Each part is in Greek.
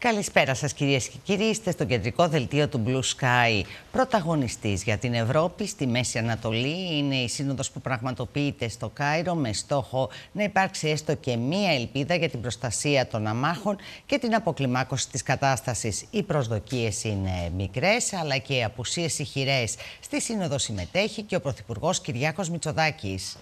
Καλησπέρα σας κυρίες και κύριοι, είστε στο κεντρικό δελτίο του Blue Sky. Πρωταγωνιστής για την Ευρώπη στη Μέση Ανατολή είναι η σύνοδος που πραγματοποιείται στο Κάιρο με στόχο να υπάρξει έστω και μία ελπίδα για την προστασία των αμάχων και την αποκλιμάκωση της κατάστασης. Οι προσδοκίες είναι μικρές αλλά και οι απουσίες ηχηρές. Στη σύνοδο συμμετέχει και ο Πρωθυπουργός Κυριάκος Μητσοδάκης.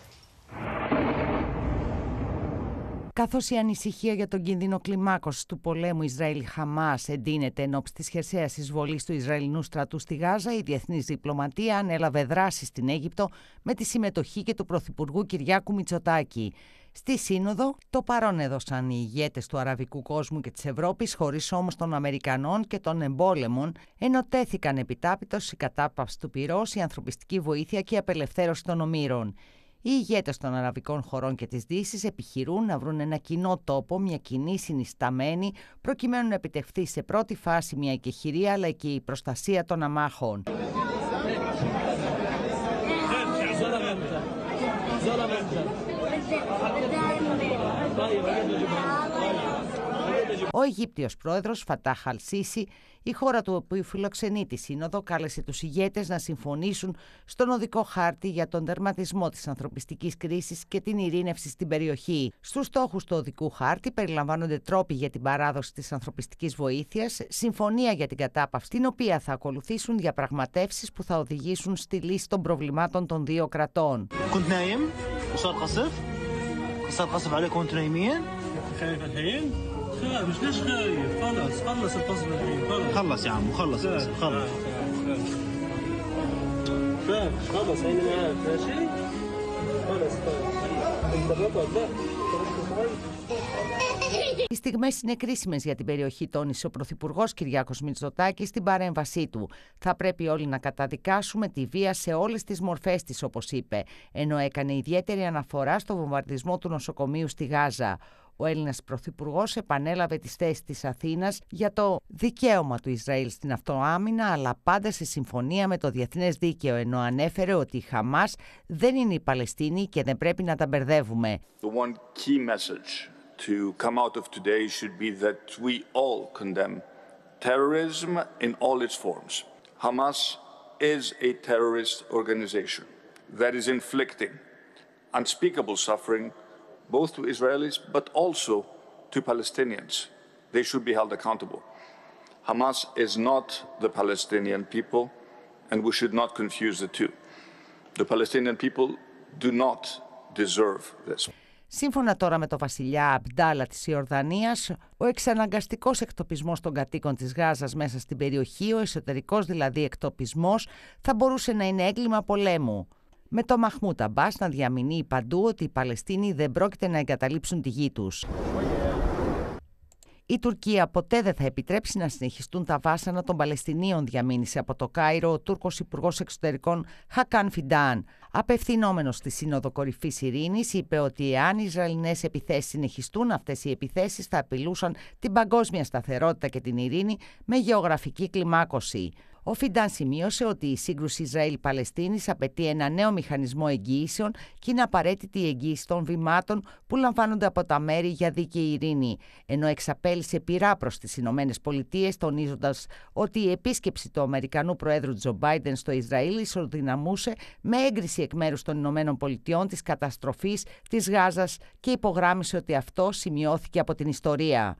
Καθώς η ανησυχία για τον κίνδυνο κλιμάκωσης του πολέμου Χαμά εντείνεται εν ώψη της χερσαίας εισβολής του Ισραηλινού στρατού στη Γάζα, η διεθνής Διπλωματία ανέλαβε δράση στην Αίγυπτο με τη συμμετοχή και του Πρωθυπουργού Κυριάκου Μητσοτάκη. Στη Σύνοδο το παρόν έδωσαν οι ηγέτες του αραβικού κόσμου και της Ευρώπης, χωρίς όμως των Αμερικανών και των εμπόλεμων, ενώ τέθηκαν επιτάπητος η κατάπαυση του πυρός, η ανθρωπιστική βοήθεια και η απελευθέρωση των ομήρων. Οι ηγέτες των αραβικών χωρών και της Δύσης επιχειρούν να βρουν ένα κοινό τόπο, μια κοινή συνισταμένη, προκειμένου να επιτευχθεί σε πρώτη φάση μια εκεχηρία αλλά και η προστασία των αμάχων. Ο Αιγύπτιος πρόεδρος Φατάχ Αλσίση, η χώρα του οποίου φιλοξενεί τη Σύνοδο, κάλεσε τους ηγέτες να συμφωνήσουν στον οδικό χάρτη για τον τερματισμό της ανθρωπιστικής κρίσης και την ειρήνευση στην περιοχή. Στους στόχους του οδικού χάρτη περιλαμβάνονται τρόποι για την παράδοση της ανθρωπιστικής βοήθειας, συμφωνία για την κατάπαυση, την οποία θα ακολουθήσουν διαπραγματεύσεις που θα οδηγήσουν στη λύση των προβλημάτων των δύο κρατών. ليش خايف خلص يا خلص خلص Οι στιγμές είναι κρίσιμες για την περιοχή, τόνισε ο Πρωθυπουργός Κυριάκος Μητσοτάκης στην παρέμβασή του. Θα πρέπει όλοι να καταδικάσουμε τη βία σε όλες τις μορφές της, όπως είπε, ενώ έκανε ιδιαίτερη αναφορά στο βομβαρδισμό του νοσοκομείου στη Γάζα. Ο Έλληνας Πρωθυπουργός επανέλαβε τις θέσεις της Αθήνας για το δικαίωμα του Ισραήλ στην αυτοάμυνα, αλλά πάντα σε συμφωνία με το διεθνές δίκαιο, ενώ ανέφερε ότι η Χαμάς δεν είναι η Παλαιστίνη και δεν πρέπει να τα μπερδεύουμε both to Israelis but also to Palestinians. They should be held accountable. Hamas is not the Palestinian people, and we should not confuse the two. The Palestinian people do not deserve this. Σύμφωνα τώρα με τον βασιλιά Αμπτάλα της Ιορδανίας, ο εξαναγκαστικός εκτοπισμός των κατοίκων της Γάζας μέσα στην περιοχή, ο εσωτερικός δηλαδή εκτοπισμός, θα μπορούσε να είναι έγκλημα πολέμου με το Μαχμούτ Αμπάς να διαμηνεί παντού ότι οι Παλαιστίνοι δεν πρόκειται να εγκαταλείψουν τη γη τους. Η Τουρκία ποτέ δεν θα επιτρέψει να συνεχιστούν τα βάσανα των Παλαιστινίων, διαμήνυσε από το Κάιρο ο Τούρκος Υπουργός Εξωτερικών Χακάν Φιντάν. Απευθυνόμενος στη Σύνοδο Κορυφής Ειρήνης, είπε ότι εάν οι Ισραηλινές επιθέσεις συνεχιστούν, αυτές οι επιθέσεις θα απειλούσαν την παγκόσμια σταθερότητα και την ειρήνη με γεωγραφική κλιμάκωση. Ο Φιντάν σημείωσε ότι η σύγκρουση Ισραήλ-Παλαιστίνη απαιτεί ένα νέο μηχανισμό εγγύησεων και είναι απαραίτητη η εγγύηση των βημάτων που λαμβάνονται από τα μέρη για δίκαιη ειρήνη. Ενώ εξαπέλυσε πειρά προς τις ΗΠΑ, τονίζοντας ότι η επίσκεψη του Αμερικανού Προέδρου Τζο Μπάιντεν στο Ισραήλ ισοδυναμούσε με έγκριση εκ μέρους των Ηνωμένων Πολιτειών της καταστροφής της Γάζας και υπογράμμισε ότι αυτό σημειώθηκε από την ιστορία.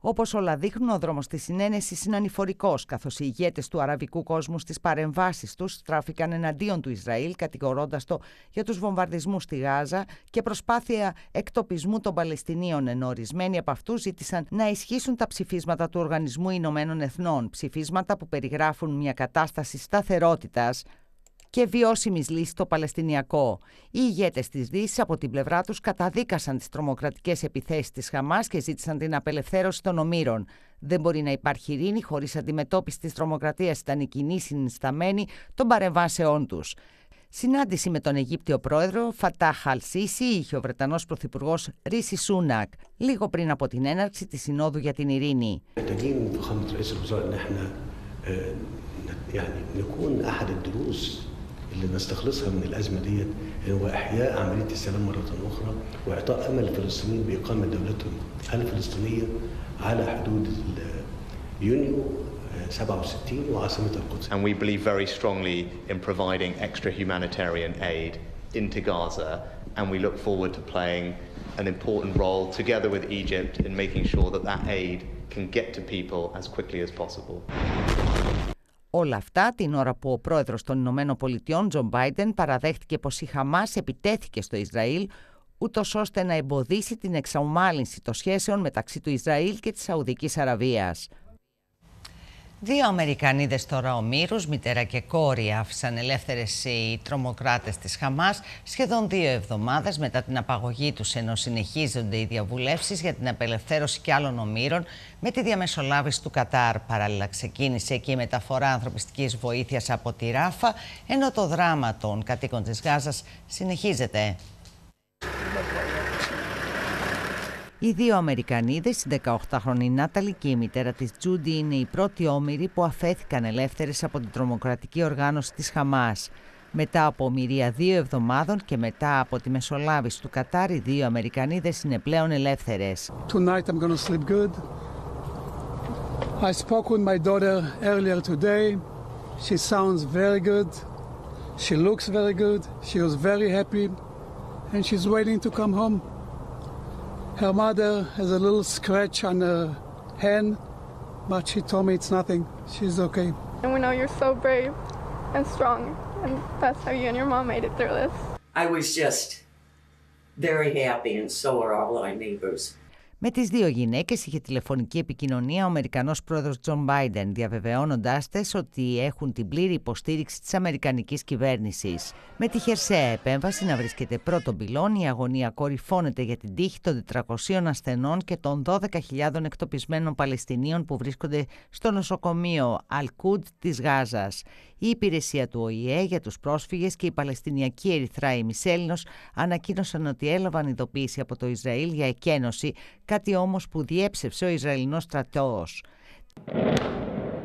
Όπως όλα δείχνουν, ο δρόμος της συνένεσης είναι ανηφορικός, καθώς οι ηγέτες του αραβικού κόσμου στις παρεμβάσεις τους στράφηκαν εναντίον του Ισραήλ, κατηγορώντας το για τους βομβαρδισμούς στη Γάζα και προσπάθεια εκτοπισμού των Παλαιστινίων, ενώ ορισμένοι από αυτούς ζήτησαν να ισχύσουν τα ψηφίσματα του Οργανισμού Ηνωμένων Εθνών, ψηφίσματα που περιγράφουν μια κατάσταση σταθερότητας και βιώσιμης λύσης στο Παλαιστινιακό. Οι ηγέτες της Δύσης από την πλευρά τους καταδίκασαν τις τρομοκρατικές επιθέσεις της Χαμάς και ζήτησαν την απελευθέρωση των ομήρων. Δεν μπορεί να υπάρχει ειρήνη χωρίς αντιμετώπιση της τρομοκρατίας, ήταν η κοινή συνισταμένη των παρεμβάσεών τους. Συνάντηση με τον Αιγύπτιο πρόεδρο Φατά Χαλσίση είχε ο Βρετανός πρωθυπουργός Ρίση Σούνακ λίγο πριν από την έναρξη της Συνόδου για την Ειρήνη. اللي نستخلصها من الازمه ديت هو احياء عمليه السلام مره اخرى واعطاء امل الفلسطينيين باقامه دولتهم الفلسطينيه على حدود يونيو 67 وعاصمه القدس. And we believe very strongly in providing extra humanitarian aid into Gaza and we look forward to playing an important role together with Egypt in making sure that that aid can get to people as quickly as possible. Όλα αυτά την ώρα που ο πρόεδρος των Ηνωμένων Πολιτειών, Τζον Μπάιντεν, παραδέχτηκε πως η Χαμάς επιτέθηκε στο Ισραήλ ούτως ώστε να εμποδίσει την εξομάλυνση των σχέσεων μεταξύ του Ισραήλ και της Σαουδικής Αραβίας. Δύο Αμερικανίδες τώρα ομήρους, μητέρα και κόρη, άφησαν ελεύθερες οι τρομοκράτες της Χαμάς σχεδόν δύο εβδομάδες μετά την απαγωγή τους, ενώ συνεχίζονται οι διαβουλεύσεις για την απελευθέρωση και άλλων ομήρων με τη διαμεσολάβηση του Κατάρ. Παράλληλα ξεκίνησε και η μεταφορά ανθρωπιστικής βοήθειας από τη Ράφα, ενώ το δράμα των κατοίκων της Γάζας συνεχίζεται. Οι δύο Αμερικανίδες, η 18χρονη Νάταλη και η μητέρα της Τζούντι, είναι οι πρώτοι όμοιροι που αφέθηκαν ελεύθερες από την τρομοκρατική οργάνωση της Χαμάς. Μετά από ομοιρία δύο εβδομάδων και μετά από τη μεσολάβηση του Κατάρ, οι δύο Αμερικανίδες είναι πλέον ελεύθερες. Tonight I'm going to sleep good. I spoke with my daughter earlier today. She sounds very good. She looks very good. She was very happy. And she's waiting to come home. Her mother has a little scratch on her hand, but she told me it's nothing. She's okay. And we know you're so brave and strong, and that's how you and your mom made it through this. I was just very happy, and so are all our neighbors. Με τις δύο γυναίκες είχε τηλεφωνική επικοινωνία ο Αμερικανός πρόεδρος Τζον Μπάιντεν, διαβεβαιώνοντάς τες ότι έχουν την πλήρη υποστήριξη της Αμερικανικής κυβέρνησης. Με τη χερσαία επέμβαση να βρίσκεται πρώτον πυλών, η αγωνία κορυφώνεται για την τύχη των 400 ασθενών και των 12.000 εκτοπισμένων Παλαιστινίων που βρίσκονται στο νοσοκομείο Αλκούντ της Γάζας. Η υπηρεσία του ΟΗΕ για τους πρόσφυγες και η Παλαιστινιακή Ερυθρά Ημισέλινος ανακοίνωσαν ότι έλαβαν ειδοποίηση από το Ισραήλ για εκένωση, κάτι όμως που διέψευσε ο Ισραηλινός στρατός.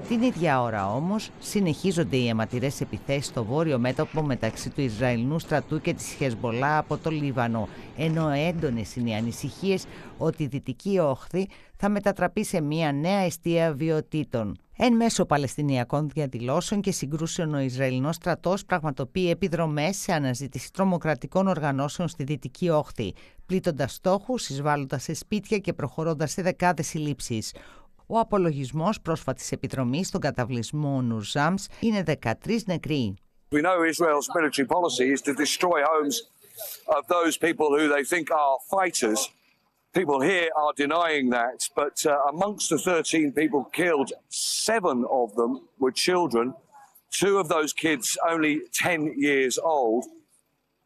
Την ίδια ώρα όμως, συνεχίζονται οι αιματηρές επιθέσεις στο βόρειο μέτωπο μεταξύ του Ισραηλινού στρατού και της Χεσμολά από το Λίβανο, ενώ έντονες είναι οι ανησυχίες ότι η Δυτική Όχθη θα μετατραπεί σε μια νέα αιστεία βιοτήτων. Εν μέσω Παλαιστινιακών διαδηλώσεων και συγκρούσεων, ο Ισραηλινός στρατός πραγματοποιεί επιδρομές σε αναζήτηση τρομοκρατικών οργανώσεων στη Δυτική Όχθη, πλήττοντας στόχους, εισβάλλοντας σε σπίτια και προχωρώντας σε δεκάδες συλλήψεις. Ο απολογισμός πρόσφατης επιδρομής στον καταβλισμό Νουρζάμ είναι 13 νεκροί. people here are denying that, but uh, amongst the 13 people killed, seven of them were children. Two of those kids only 10 years old.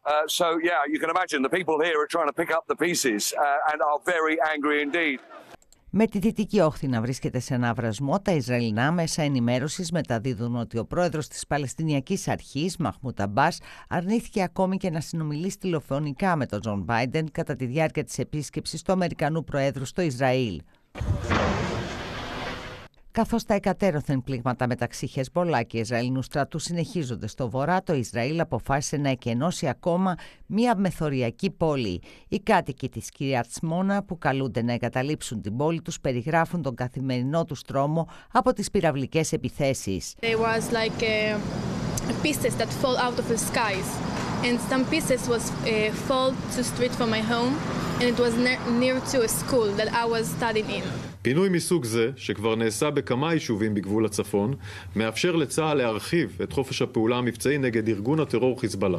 Uh, so, yeah, you can imagine the people here are trying to pick up the pieces uh, and are very angry indeed. Με τη δυτική όχθη να βρίσκεται σε ένα βρασμό, τα Ισραηλινά μέσα ενημέρωσης μεταδίδουν ότι ο πρόεδρος της Παλαιστινιακής Αρχής, Μαχμούτα Μπά, αρνήθηκε ακόμη και να συνομιλήσει τηλεφωνικά με τον Τζον Βάιντεν κατά τη διάρκεια της επίσκεψης του Αμερικανού Προέδρου στο Ισραήλ. Καθώς τα εκατέρωθεν πλήγματα μεταξύ Χεσμολά και Ισραηλινού στρατού συνεχίζονται στο βορρά, το Ισραήλ αποφάσισε να εκενώσει ακόμα μία μεθοριακή πόλη. Οι κάτοικοι της Τσμόνα, που καλούνται να εγκαταλείψουν την πόλη τους περιγράφουν τον καθημερινό τους τρόμο από τις πυραυλικές επιθέσεις. פינוי מסוג זה, שכבר נעשה בכמה יישובים בגבול הצפון, מאפשר לצה"ל להרחיב את חופש הפעולה המבצעי נגד ארגון הטרור חיזבאללה.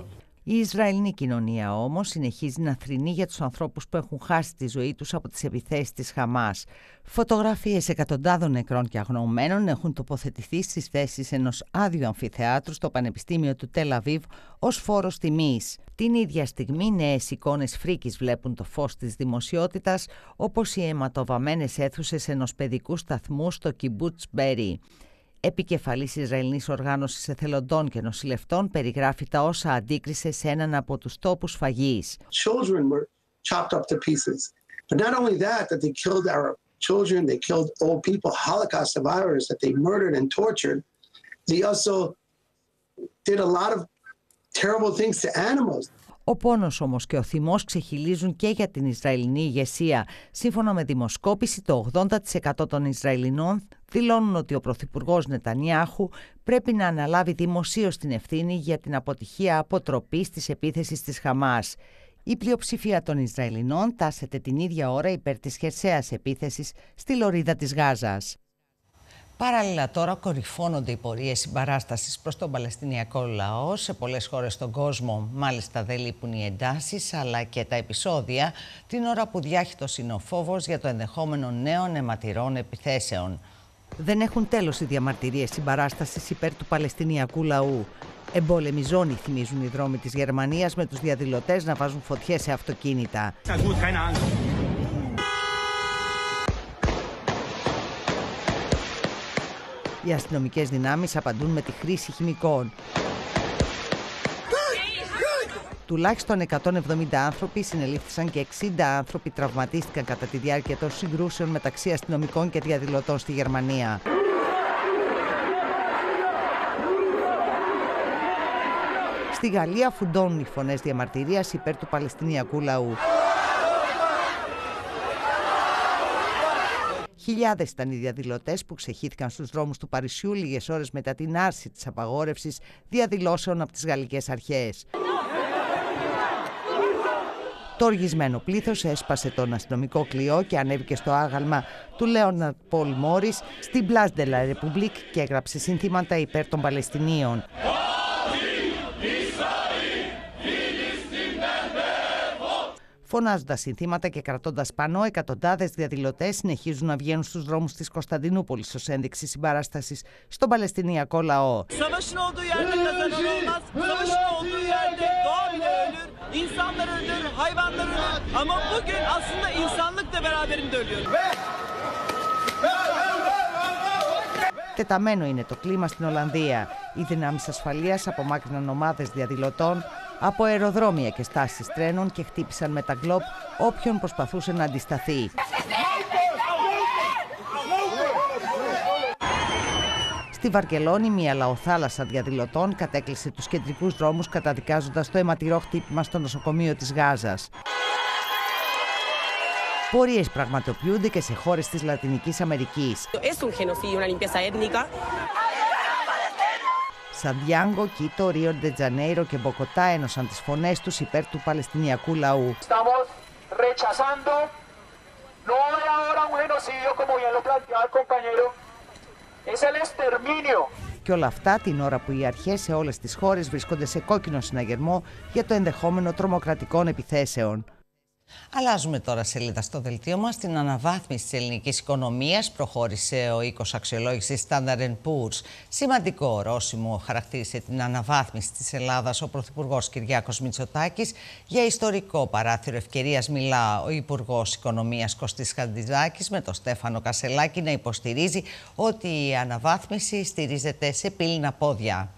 Η Ισραηλινή κοινωνία όμως συνεχίζει να θρυνεί για τους ανθρώπους που έχουν χάσει τη ζωή τους από τις επιθέσεις της Χαμάς. Φωτογραφίες εκατοντάδων νεκρών και αγνοωμένων έχουν τοποθετηθεί στις θέσεις ενός άδειου αμφιθεάτρου στο Πανεπιστήμιο του Τελαβίβ ως φόρος τιμής. Την ίδια στιγμή νέες εικόνες φρίκης βλέπουν το φως της δημοσιότητας όπως οι αιματοβαμμένες αίθουσες ενός παιδικού σταθμού στο Κιμπούτς Μπέρι επικεφαλής Ισραηλινής Οργάνωσης Εθελοντών και Νοσηλευτών, περιγράφει τα όσα αντίκρισε σε έναν από τους τόπους φαγής. did a lot of terrible things to animals. Ο πόνος όμως και ο θυμός ξεχυλίζουν και για την Ισραηλινή ηγεσία. Σύμφωνα με δημοσκόπηση, το 80% των Ισραηλινών δηλώνουν ότι ο Πρωθυπουργός Νετανιάχου πρέπει να αναλάβει δημοσίως την ευθύνη για την αποτυχία αποτροπής της επίθεσης της Χαμάς. Η πλειοψηφία των Ισραηλινών τάσεται την ίδια ώρα υπέρ της χερσαίας επίθεσης στη λωρίδα της Γάζας. Παράλληλα, τώρα κορυφώνονται οι πορείες συμπαράστασης προς τον Παλαιστινιακό λαό. Σε πολλές χώρες στον κόσμο, μάλιστα, δεν λείπουν οι εντάσεις αλλά και τα επεισόδια, την ώρα που διάχυτο είναι ο φόβο για το ενδεχόμενο νέων αιματηρών επιθέσεων. Δεν έχουν τέλος οι διαμαρτυρίες συμπαράστασης υπέρ του Παλαιστινιακού λαού. Εμπόλεμη ζώνη θυμίζουν οι δρόμοι της Γερμανίας με τους διαδηλωτές να βάζουν φωτιές σε αυτοκίνητα. Οι αστυνομικές δυνάμεις απαντούν με τη χρήση χημικών. Τουλάχιστον 170 άνθρωποι συνελήφθησαν και 60 άνθρωποι τραυματίστηκαν κατά τη διάρκεια των συγκρούσεων μεταξύ αστυνομικών και διαδηλωτών στη Γερμανία. Στη Γαλλία φουντώνουν οι φωνές διαμαρτυρίας υπέρ του Παλαιστινιακού λαού. Χιλιάδες ήταν οι διαδηλωτές που ξεχύθηκαν στους δρόμους του Παρισιού λίγες ώρες μετά την άρση της απαγόρευσης διαδηλώσεων από τις γαλλικές αρχές. Το οργισμένο πλήθος έσπασε τον αστυνομικό κλειό και ανέβηκε στο άγαλμα του Λέοναρτ Πολ Μόρις στην Place de και έγραψε συνθήματα υπέρ των Παλαιστινίων. Φωνάζοντας συνθήματα και κρατώντας πανό, εκατοντάδες διαδηλωτές συνεχίζουν να βγαίνουν στους δρόμους της Κωνσταντινούπολης ως ένδειξη συμπαράστασης στον Παλαιστινιακό λαό. Τεταμένο είναι το κλίμα στην Ολλανδία. Οι δυνάμεις ασφαλείας απομάκρυναν ομάδες διαδηλωτών από αεροδρόμια και στάσεις τρένων και χτύπησαν με τα γκλόπ όποιον προσπαθούσε να αντισταθεί. Στη Βαρκελόνη, μια λαοθάλασσα διαδηλωτών κατέκλυσε τους κεντρικούς δρόμους καταδικάζοντας το αιματηρό χτύπημα στο νοσοκομείο της Γάζας. Πορείες πραγματοποιούνται και σε χώρες της Λατινικής Αμερικής. Σαντιάγκο, Κίτο, Ρίο Ντετζανέιρο και Μποκοτά ένωσαν τις φωνές τους υπέρ του Παλαιστινιακού λαού. Και όλα αυτά την ώρα που οι αρχές σε όλες τις χώρες βρίσκονται σε κόκκινο συναγερμό για το ενδεχόμενο τρομοκρατικών επιθέσεων. Αλλάζουμε τώρα σελίδα στο δελτίο μας. Την αναβάθμιση της ελληνικής οικονομίας προχώρησε ο οίκος αξιολόγησης Standard Poor's. Σημαντικό ορόσημο χαρακτήρισε την αναβάθμιση της Ελλάδας ο Πρωθυπουργός Κυριάκος Μητσοτάκης. Για ιστορικό παράθυρο ευκαιρίας μιλά ο Υπουργός Οικονομίας Κωστής Χαντιζάκης με τον Στέφανο Κασελάκη να υποστηρίζει ότι η αναβάθμιση στηρίζεται σε πύληνα πόδια.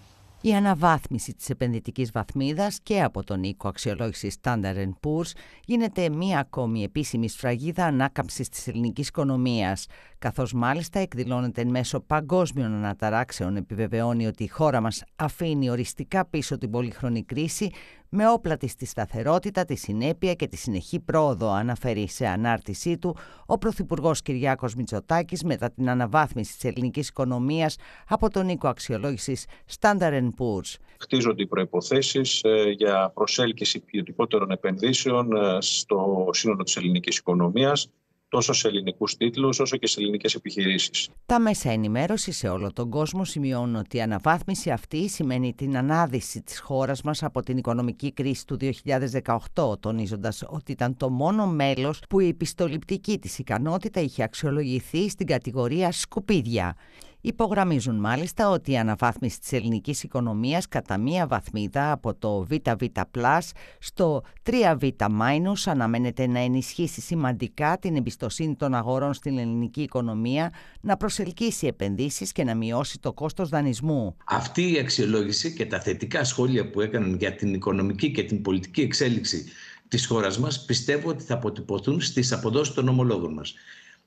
Η αναβάθμιση της επενδυτικής βαθμίδας και από τον οίκο αξιολόγησης Standard Poor's γίνεται μία ακόμη επίσημη σφραγίδα ανάκαμψης της ελληνικής οικονομίας, καθώς μάλιστα εκδηλώνεται εν μέσω παγκόσμιων αναταράξεων επιβεβαιώνει ότι η χώρα μας αφήνει οριστικά πίσω την πολυχρονή κρίση με όπλα της τη σταθερότητα, τη συνέπεια και τη συνεχή πρόοδο, αναφέρει σε ανάρτησή του ο Πρωθυπουργός Κυριάκος Μητσοτάκης μετά την αναβάθμιση της ελληνικής οικονομίας από τον οίκο αξιολόγησης Standard Poor's. Χτίζονται οι προποθέσει ε, για προσέλκυση ποιοτικότερων επενδύσεων ε, στο σύνολο της ελληνικής οικονομίας τόσο σε ελληνικούς τίτλους όσο και σε ελληνικές επιχειρήσεις. Τα μέσα ενημέρωση σε όλο τον κόσμο σημειώνουν ότι η αναβάθμιση αυτή σημαίνει την ανάδυση της χώρας μας από την οικονομική κρίση του 2018, τονίζοντας ότι ήταν το μόνο μέλος που η επιστοληπτική της ικανότητα είχε αξιολογηθεί στην κατηγορία σκουπίδια. Υπογραμμίζουν μάλιστα ότι η αναβάθμιση της ελληνικής οικονομίας κατά μία βαθμίδα από το ΒΒ στο 3Β- αναμένεται να ενισχύσει σημαντικά την εμπιστοσύνη των αγορών στην ελληνική οικονομία, να προσελκύσει επενδύσεις και να μειώσει το κόστος δανεισμού. Αυτή η αξιολόγηση και τα θετικά σχόλια που έκαναν για την οικονομική και την πολιτική εξέλιξη της χώρας μας πιστεύω ότι θα αποτυπωθούν στις αποδόσεις των ομολόγων μας.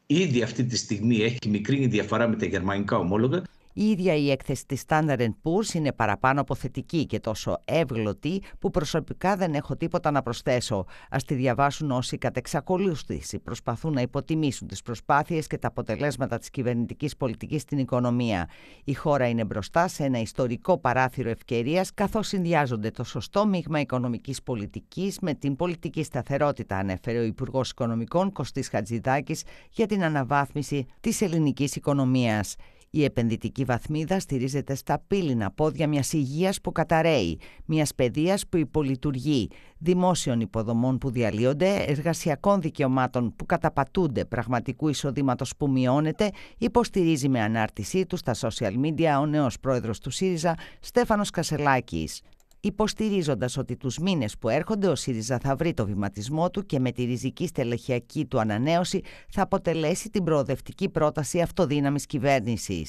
Ήδη αυτή τη στιγμή έχει μικρή διαφορά με τα γερμανικά ομόλογα η ίδια η έκθεση της Standard Poor's είναι παραπάνω από θετική και τόσο εύγλωτη που προσωπικά δεν έχω τίποτα να προσθέσω. Ας τη διαβάσουν όσοι κατ' εξακολούθηση προσπαθούν να υποτιμήσουν τις προσπάθειες και τα αποτελέσματα της κυβερνητικής πολιτικής στην οικονομία. Η χώρα είναι μπροστά σε ένα ιστορικό παράθυρο ευκαιρίας καθώς συνδυάζονται το σωστό μείγμα οικονομικής πολιτικής με την πολιτική σταθερότητα, ανέφερε ο Υπουργός Οικονομικών Κωστής Χατζηδάκης για την αναβάθμιση της ελληνικής οικονομίας. Η επενδυτική βαθμίδα στηρίζεται στα πύληνα πόδια μιας υγείας που καταραίει, μιας παιδείας που υπολειτουργεί, δημόσιων υποδομών που διαλύονται, εργασιακών δικαιωμάτων που καταπατούνται, πραγματικού εισοδήματος που μειώνεται, υποστηρίζει με ανάρτησή του στα social media ο νέος πρόεδρος του ΣΥΡΙΖΑ, Στέφανος Κασελάκης. Υποστηρίζοντας ότι τους μήνες που έρχονται ο ΣΥΡΙΖΑ θα βρει το βηματισμό του και με τη ριζική στελεχειακή του ανανέωση θα αποτελέσει την προοδευτική πρόταση αυτοδύναμης κυβέρνησης.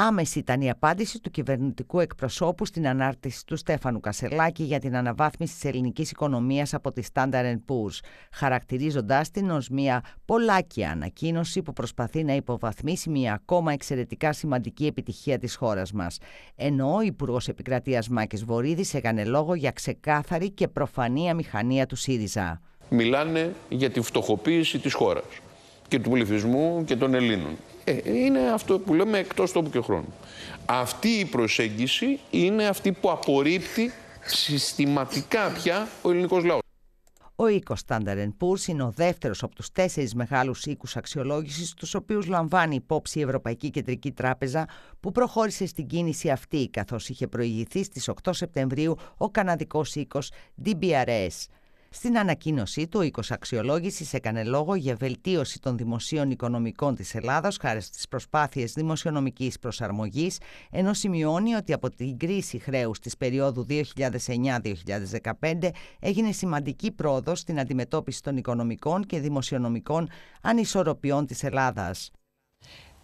Άμεση ήταν η απάντηση του κυβερνητικού εκπροσώπου στην ανάρτηση του Στέφανου Κασελάκη για την αναβάθμιση της ελληνικής οικονομίας από τη Standard Poor's, χαρακτηρίζοντάς την ως μια πολλάκια ανακοίνωση που προσπαθεί να υποβαθμίσει μια ακόμα εξαιρετικά σημαντική επιτυχία της χώρας μας. Ενώ ο Υπουργός Επικρατείας Μάκης Βορύδης έκανε λόγο για ξεκάθαρη και προφανή αμηχανία του ΣΥΡΙΖΑ. Μιλάνε για τη φτωχοποίηση της χώρας και του πληθυσμού και των Ελλήνων. Ε, είναι αυτό που λέμε εκτός τόπου και χρόνου. Αυτή η προσέγγιση είναι αυτή που απορρίπτει συστηματικά πια ο ελληνικός λαός. Ο οίκος Standard Poor's είναι ο δεύτερος από τους τέσσερις μεγάλους οίκους αξιολόγησης, τους οποίους λαμβάνει υπόψη η Ευρωπαϊκή Κεντρική Τράπεζα, που προχώρησε στην κίνηση αυτή, καθώς είχε προηγηθεί στις 8 Σεπτεμβρίου ο καναδικός οίκος DBRS. Στην ανακοίνωσή του, ο οίκος αξιολόγησης έκανε λόγο για βελτίωση των δημοσίων οικονομικών της Ελλάδα χάρη στις προσπάθειες δημοσιονομικής προσαρμογής, ενώ σημειώνει ότι από την κρίση χρέους της περίοδου 2009-2015 έγινε σημαντική πρόοδος στην αντιμετώπιση των οικονομικών και δημοσιονομικών ανισορροπιών της Ελλάδας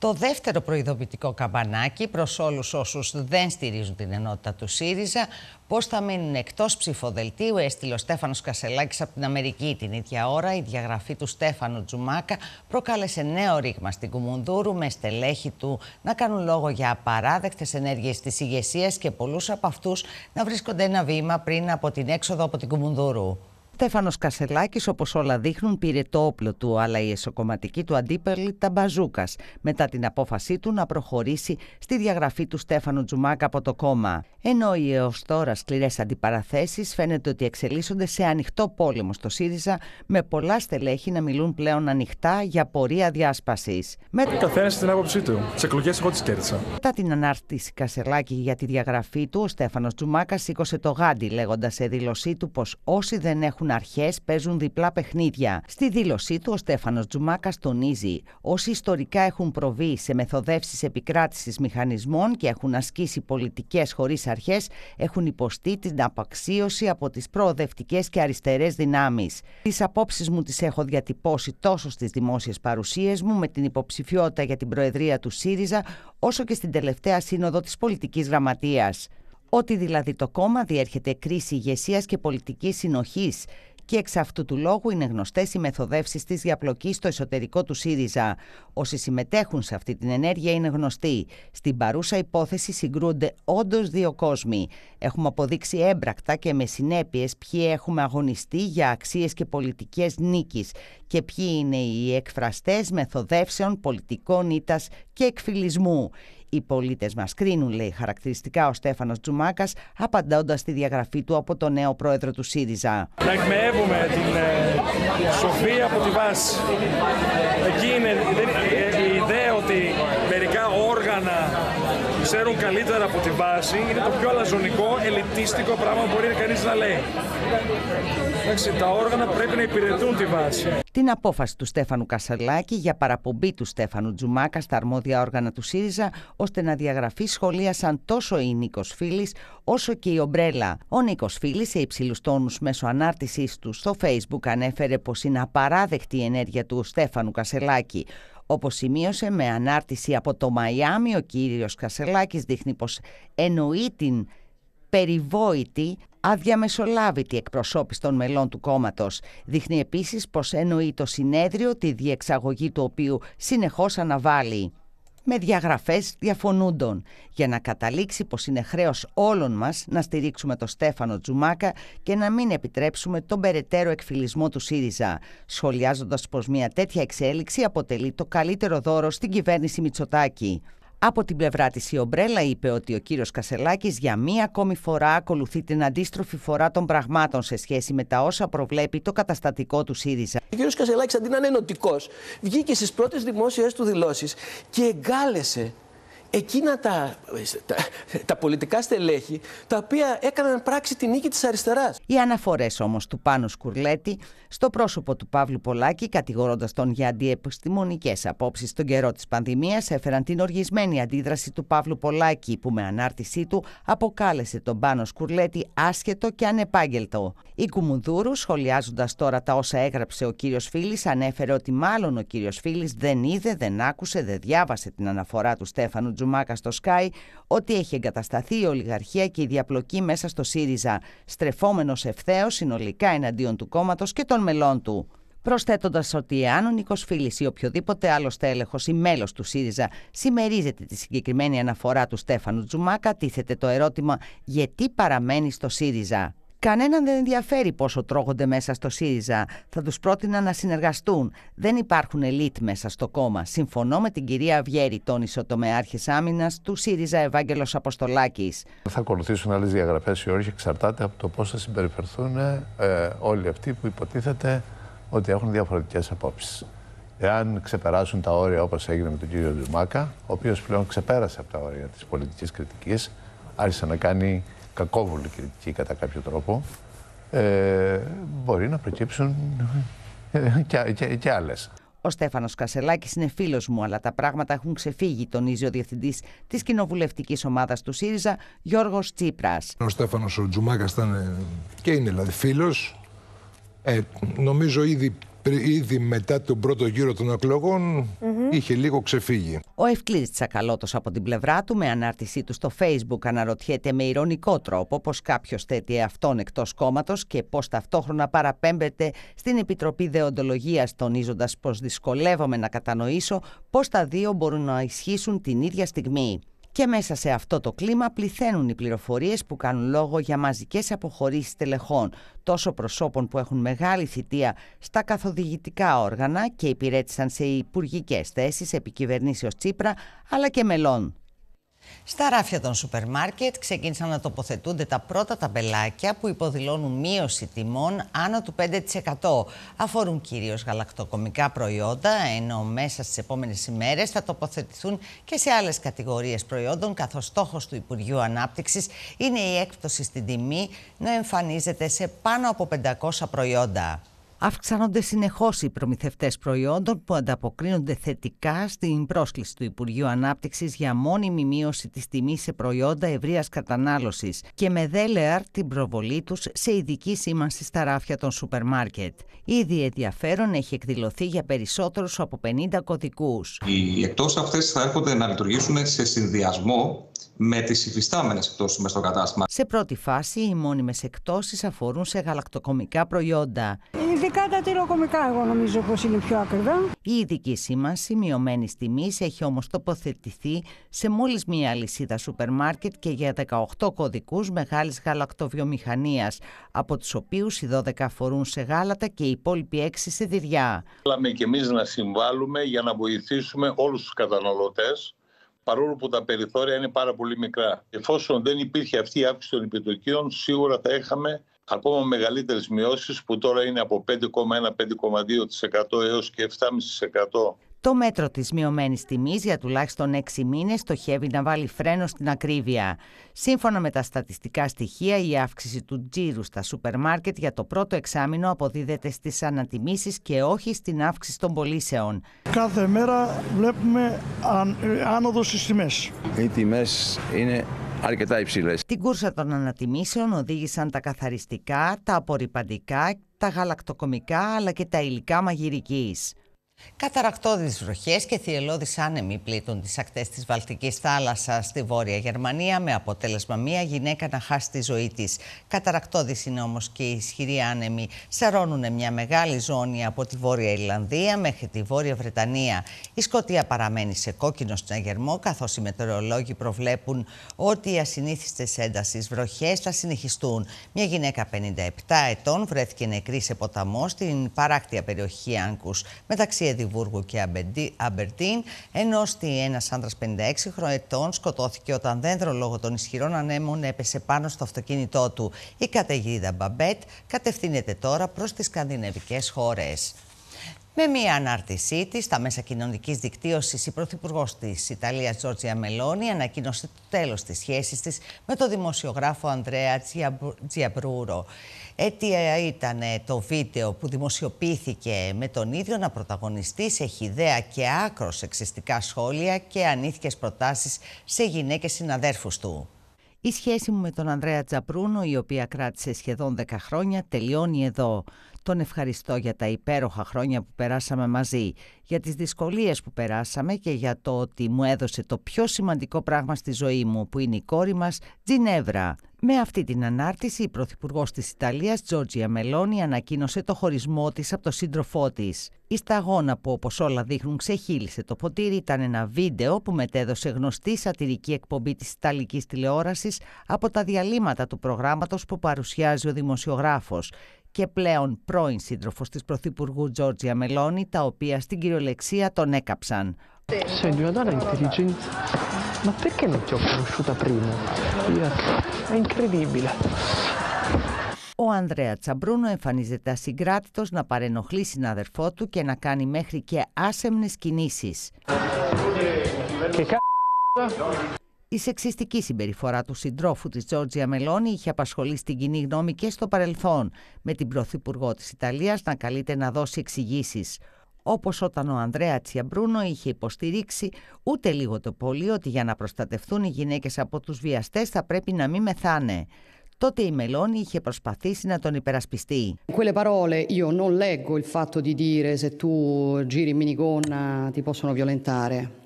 το δεύτερο προειδοποιητικό καμπανάκι προς όλους όσους δεν στηρίζουν την ενότητα του ΣΥΡΙΖΑ πώς θα μείνουν εκτός ψηφοδελτίου έστειλε ο Στέφανος Κασελάκης από την Αμερική την ίδια ώρα η διαγραφή του Στέφανου Τζουμάκα προκάλεσε νέο ρήγμα στην Κουμουνδούρου με στελέχη του να κάνουν λόγο για απαράδεκτες ενέργειες της ηγεσίας και πολλούς από αυτούς να βρίσκονται ένα βήμα πριν από την έξοδο από την Κουμουνδούρου. Στέφανος Κασελάκης, όπως όλα δείχνουν, πήρε το όπλο του, αλλά η εσωκομματική του αντίπαλη τα μπαζούκας, μετά την απόφασή του να προχωρήσει στη διαγραφή του Στέφανου Τζουμάκα από το κόμμα. Ενώ οι έως τώρα σκληρές αντιπαραθέσεις φαίνεται ότι εξελίσσονται σε ανοιχτό πόλεμο στο ΣΥΡΙΖΑ, με πολλά στελέχη να μιλούν πλέον ανοιχτά για πορεία διάσπασης. Με... Καθένα άποψή του. Τις εκλογές εγώ τις κέρδισα. Μετά την ανάρτηση Κασελάκη για τη διαγραφή του, ο Στέφανος Τζουμάκας σήκωσε το γάντι, λέγοντας σε δήλωσή του πως όσοι δεν έχουν έχουν αρχές παίζουν διπλά παιχνίδια. Στη δήλωσή του, ο Στέφανος Τζουμάκας τονίζει: Όσοι ιστορικά έχουν προβεί σε μεθοδεύσεις επικράτησης μηχανισμών και έχουν ασκήσει πολιτικές χωρίς αρχές, έχουν υποστεί την απαξίωση από τις προοδευτικές και αριστερές δυνάμεις. Τις απόψεις μου τις έχω διατυπώσει τόσο στις δημόσιες παρουσίες μου με την υποψηφιότητα για την Προεδρία του ΣΥΡΙΖΑ, όσο και στην τελευταία σύνοδο της Πολιτικής Γραμματείας. Ότι δηλαδή το κόμμα διέρχεται κρίση ηγεσίας και πολιτικής συνοχής και εξ αυτού του λόγου είναι γνωστές οι μεθοδεύσεις της διαπλοκή στο εσωτερικό του ΣΥΡΙΖΑ. Όσοι συμμετέχουν σε αυτή την ενέργεια είναι γνωστοί. Στην παρούσα υπόθεση συγκρούνται όντως δύο κόσμοι. Έχουμε αποδείξει έμπρακτα και με συνέπειες ποιοι έχουμε αγωνιστεί για αξίες και πολιτικές νίκης και ποιοι είναι οι εκφραστές μεθοδεύσεων πολιτικών ήττας και εκφυλισμού. Οι πολίτες μας κρίνουν, λέει χαρακτηριστικά ο Στέφανος Τζουμάκας, απαντώντας τη διαγραφή του από τον νέο πρόεδρο του ΣΥΡΙΖΑ. Να εκμεύουμε την ε, σοφία από τη βάση. Εκεί είναι ε, ε, η ιδέα ότι μερικά όργανα ξέρουν καλύτερα από τη βάση είναι το πιο αλαζονικό, ελιτίστικο πράγμα που μπορεί κανείς να λέει. Εντάξει, τα όργανα πρέπει να υπηρετούν τη βάση. Την απόφαση του Στέφανου Κασαλάκη για παραπομπή του Στέφανου Τζουμάκα στα αρμόδια όργανα του ΣΥΡΙΖΑ, ώστε να διαγραφεί σαν τόσο η Νίκος Φίλης όσο και η Ομπρέλα. Ο Νίκος Φίλης, σε υψηλούς τόνους μέσω ανάρτησής του στο Facebook, ανέφερε πως είναι απαράδεκτη η ενέργεια του Στέφανου Κασελάκη. Όπως σημείωσε με ανάρτηση από το Μαϊάμι, ο κύριος Κασελάκης δείχνει πως εννοεί την περιβόητη αδιαμεσολάβητη εκπροσώπηση των μελών του κόμματος. Δείχνει επίσης πως εννοεί το συνέδριο, τη διεξαγωγή του οποίου συνεχώς αναβάλει με διαγραφές διαφωνούντων για να καταλήξει πως είναι χρέος όλων μας να στηρίξουμε τον Στέφανο Τζουμάκα και να μην επιτρέψουμε τον περαιτέρω εκφυλισμό του ΣΥΡΙΖΑ, σχολιάζοντας πως μια τέτοια εξέλιξη αποτελεί το καλύτερο δώρο στην κυβέρνηση Μητσοτάκη. Από την πλευρά της η Ομπρέλα είπε ότι ο κύριος Κασελάκης για μία ακόμη φορά ακολουθεί την αντίστροφη φορά των πραγμάτων σε σχέση με τα όσα προβλέπει το καταστατικό του ΣΥΡΙΖΑ. Ο κύριος Κασελάκης αντί να είναι ενωτικός βγήκε στις πρώτες δημόσιες του δηλώσεις και εγκάλεσε εκείνα τα, τα, πολιτικά στελέχη τα οποία έκαναν πράξη τη νίκη της αριστεράς. Οι αναφορές όμως του Πάνου Σκουρλέτη στο πρόσωπο του Παύλου Πολάκη κατηγορώντας τον για αντιεπιστημονικές απόψεις στον καιρό της πανδημίας έφεραν την οργισμένη αντίδραση του Παύλου Πολάκη που με ανάρτησή του αποκάλεσε τον Πάνο Σκουρλέτη άσχετο και ανεπάγγελτο. Η Κουμουνδούρου σχολιάζοντας τώρα τα όσα έγραψε ο κύριος Φίλης ανέφερε ότι μάλλον ο κύριος Φίλης δεν είδε, δεν άκουσε, δεν διάβασε την αναφορά του Στέφανου Τζου Τζουμάκα στο Sky ότι έχει εγκατασταθεί η ολιγαρχία και η διαπλοκή μέσα στο ΣΥΡΙΖΑ, στρεφόμενος ευθέως συνολικά εναντίον του κόμματος και των μελών του. Προσθέτοντας ότι εάν ο Νίκος Φίλης ή οποιοδήποτε άλλο τέλεχο ή μέλος του ΣΥΡΙΖΑ συμμερίζεται τη συγκεκριμένη αναφορά του Στέφανου Τζουμάκα, τίθεται το ερώτημα γιατί παραμένει στο ΣΥΡΙΖΑ. Κανέναν δεν ενδιαφέρει πόσο τρώγονται μέσα στο ΣΥΡΙΖΑ. Θα τους πρότεινα να συνεργαστούν. Δεν υπάρχουν ελίτ μέσα στο κόμμα. Συμφωνώ με την κυρία Βιέρη, τόνισε ο άμυνας του ΣΥΡΙΖΑ Ευάγγελος Αποστολάκης. Θα ακολουθήσουν άλλες διαγραφές ή όχι, εξαρτάται από το πώς θα συμπεριφερθούν ε, όλοι αυτοί που υποτίθεται ότι έχουν διαφορετικές απόψεις. Εάν ξεπεράσουν τα όρια όπως έγινε με τον κύριο Ντουμάκα, ο οποίος πλέον ξεπέρασε από τα όρια της πολιτικής κριτικής, άρχισε να κάνει κακόβουλη κριτική κατά κάποιο τρόπο, ε, μπορεί να προκύψουν ε, και, και, άλλες. Ο Στέφανος Κασελάκης είναι φίλος μου, αλλά τα πράγματα έχουν ξεφύγει, τονίζει ο διευθυντής της κοινοβουλευτικής ομάδας του ΣΥΡΙΖΑ, Γιώργος Τσίπρας. Ο Στέφανος ο Τζουμάκας ήταν ε, και είναι δηλαδή φίλος. νομίζω ήδη ήδη μετά τον πρώτο γύρο των εκλογων είχε λίγο ξεφύγει. Ο Ευκλής Τσακαλώτος από την πλευρά του με ανάρτησή του στο facebook αναρωτιέται με ηρωνικό τρόπο πως καποιο θέτει αυτόν εκτός κομματο και πω ταυτόχρονα παραπέμπεται στην Επιτροπή Δεοντολογίας τονιζοντα πως δυσκολεύομαι να κατανοήσω πως τα δύο μπορούν να ισχύσουν την ίδια στιγμή. Και μέσα σε αυτό το κλίμα πληθαίνουν οι πληροφορίες που κάνουν λόγο για μαζικές αποχωρήσεις τελεχών, τόσο προσώπων που έχουν μεγάλη θητεία στα καθοδηγητικά όργανα και υπηρέτησαν σε υπουργικές θέσεις επί κυβερνήσεως Τσίπρα, αλλά και μελών στα ράφια των σούπερ μάρκετ ξεκίνησαν να τοποθετούνται τα πρώτα ταμπελάκια που υποδηλώνουν μείωση τιμών άνω του 5%. Αφορούν κυρίως γαλακτοκομικά προϊόντα, ενώ μέσα στις επόμενες ημέρες θα τοποθετηθούν και σε άλλες κατηγορίες προϊόντων, καθώς στόχος του Υπουργείου Ανάπτυξης είναι η έκπτωση στην τιμή να εμφανίζεται σε πάνω από 500 προϊόντα. Αυξάνονται συνεχώς οι προμηθευτές προϊόντων που ανταποκρίνονται θετικά στην πρόσκληση του Υπουργείου Ανάπτυξης για μόνιμη μείωση της τιμής σε προϊόντα ευρείας κατανάλωσης και με δέλεαρ την προβολή τους σε ειδική σήμανση στα ράφια των σούπερ μάρκετ. Ήδη ενδιαφέρον έχει εκδηλωθεί για περισσότερους από 50 κωδικούς. Οι εκτό αυτές θα έρχονται να λειτουργήσουν σε συνδυασμό με τις υφιστάμενες εκτόσεις μες στο κατάστημα. Σε πρώτη φάση, οι μόνιμες εκτόσεις αφορούν σε γαλακτοκομικά προϊόντα ειδικά τα τηλεοκομικά εγώ νομίζω πως είναι πιο ακριβά. Η ειδική σήμανση μειωμένη τιμής έχει όμως τοποθετηθεί σε μόλις μία λυσίδα σούπερ μάρκετ και για 18 κωδικούς μεγάλης γαλακτοβιομηχανίας, από τους οποίους οι 12 αφορούν σε γάλατα και οι υπόλοιποι 6 σε δυριά. Θέλαμε και εμείς να συμβάλλουμε για να βοηθήσουμε όλους τους καταναλωτές παρόλο που τα περιθώρια είναι πάρα πολύ μικρά. Εφόσον δεν υπήρχε αυτή η αύξηση των επιτοκίων, σίγουρα θα είχαμε ακόμα μεγαλύτερες μειώσεις που τώρα είναι από 5,1-5,2% έως και 7,5%. Το μέτρο της μειωμένης τιμής για τουλάχιστον 6 μήνες στοχεύει να βάλει φρένο στην ακρίβεια. Σύμφωνα με τα στατιστικά στοιχεία, η αύξηση του τζίρου στα σούπερ μάρκετ για το πρώτο εξάμεινο αποδίδεται στις ανατιμήσεις και όχι στην αύξηση των πωλήσεων. Κάθε μέρα βλέπουμε άνοδος στις τιμές. Οι τιμές είναι αρκετά Την κούρσα των ανατιμήσεων οδήγησαν τα καθαριστικά, τα απορριπαντικά, τα γαλακτοκομικά αλλά και τα υλικά μαγειρικής. Καταρακτώδεις βροχές και θυελώδεις άνεμοι πλήττουν τις ακτές της Βαλτικής θάλασσας στη Βόρεια Γερμανία με αποτέλεσμα μία γυναίκα να χάσει τη ζωή της. Καταρακτώδεις είναι όμως και οι ισχυροί άνεμοι. Σαρώνουν μια μεγάλη ζώνη από τη Βόρεια Ιρλανδία μέχρι τη Βόρεια Βρετανία. Η Σκοτία παραμένει σε κόκκινο συναγερμό αγερμό καθώς οι μετεωρολόγοι προβλέπουν ότι οι ασυνήθιστες έντασεις βροχές θα συνεχιστούν. Μια γυναίκα 57 ετών βρέθηκε νεκρή σε ποταμό στην παράκτια περιοχή Άγκους μεταξύ μεταξύ και Αμπερτίν, ενώ στη ένας άντρα 56 χρονών σκοτώθηκε όταν δέντρο λόγω των ισχυρών ανέμων έπεσε πάνω στο αυτοκίνητό του. Η καταιγίδα Μπαμπέτ κατευθύνεται τώρα προς τις σκανδιναβικές χώρες. Με μία ανάρτησή της στα μέσα κοινωνικής δικτύωσης, η Πρωθυπουργός της Ιταλίας, Τζόρτζια Μελώνη, ανακοίνωσε το τέλος της σχέσης της με τον δημοσιογράφο Ανδρέα Τζιαμπρούρο. Αίτια ε, ε, ήταν το βίντεο που δημοσιοποιήθηκε με τον ίδιο να πρωταγωνιστεί σε χιδέα και άκρο σεξιστικά σχόλια και ανήθικες προτάσεις σε γυναίκες συναδέρφους του. Η σχέση μου με τον Ανδρέα Τζαπρούνο, η οποία κράτησε σχεδόν 10 χρόνια, τελειώνει εδώ. Τον ευχαριστώ για τα υπέροχα χρόνια που περάσαμε μαζί, για τις δυσκολίες που περάσαμε και για το ότι μου έδωσε το πιο σημαντικό πράγμα στη ζωή μου που είναι η κόρη μας, Τζινέβρα. Με αυτή την ανάρτηση, η Πρωθυπουργός της Ιταλίας, Τζόρτζια Μελώνη, ανακοίνωσε το χωρισμό της από το σύντροφό της. Η σταγόνα που, όπως όλα δείχνουν, ξεχύλισε το ποτήρι ήταν ένα βίντεο που μετέδωσε γνωστή σατυρική εκπομπή της Ιταλικής τηλεόρασης από τα διαλύματα του προγράμματος που παρουσιάζει ο δημοσιογράφος και πλέον πρώην σύντροφος της Πρωθυπουργού Τζόρτζια Μελώνη, τα οποία στην κυριολεξία τον έκαψαν. Ο Ανδρέα Τσαμπρούνο εμφανίζεται ασυγκράτητος να παρενοχλεί συναδερφό του και να κάνει μέχρι και άσεμνες κινήσεις. Η σεξιστική συμπεριφορά του συντρόφου της Τζόρτζια Μελώνη είχε απασχολεί στην κοινή γνώμη και στο παρελθόν, με την Πρωθυπουργό της Ιταλίας να καλείται να δώσει εξηγήσεις. Όπως όταν ο Ανδρέα Τσιαμπρούνο είχε υποστηρίξει ούτε λίγο το πολύ ότι για να προστατευτούν οι γυναίκες από τους βιαστές θα πρέπει να μην μεθάνε. Τότε η Μελώνη είχε προσπαθήσει να τον υπερασπιστεί. Quelle parole io non leggo il fatto di dire se tu giri minigonna ti possono violentare.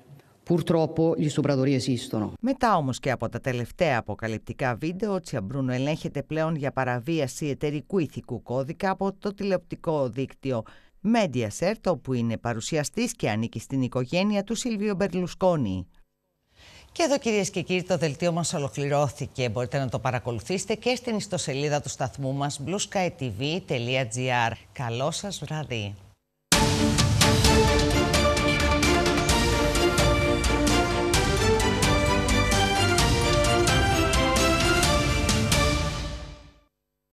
Purtroppo gli stupratori esistono. Μετά όμως και από τα τελευταία αποκαλυπτικά βίντεο, Τσιαμπρούνο ελέγχεται πλέον για παραβίαση εταιρικού ηθικού κώδικα από το τηλεοπτικό δίκτυο Mediaset, όπου είναι παρουσιαστής και ανήκει στην οικογένεια του Σίλβιο Μπερλουσκόνη. Και εδώ κυρίες και κύριοι το δελτίο μας ολοκληρώθηκε. Μπορείτε να το παρακολουθήσετε και στην ιστοσελίδα του σταθμού μας blueskytv.gr. Καλό σας βράδυ.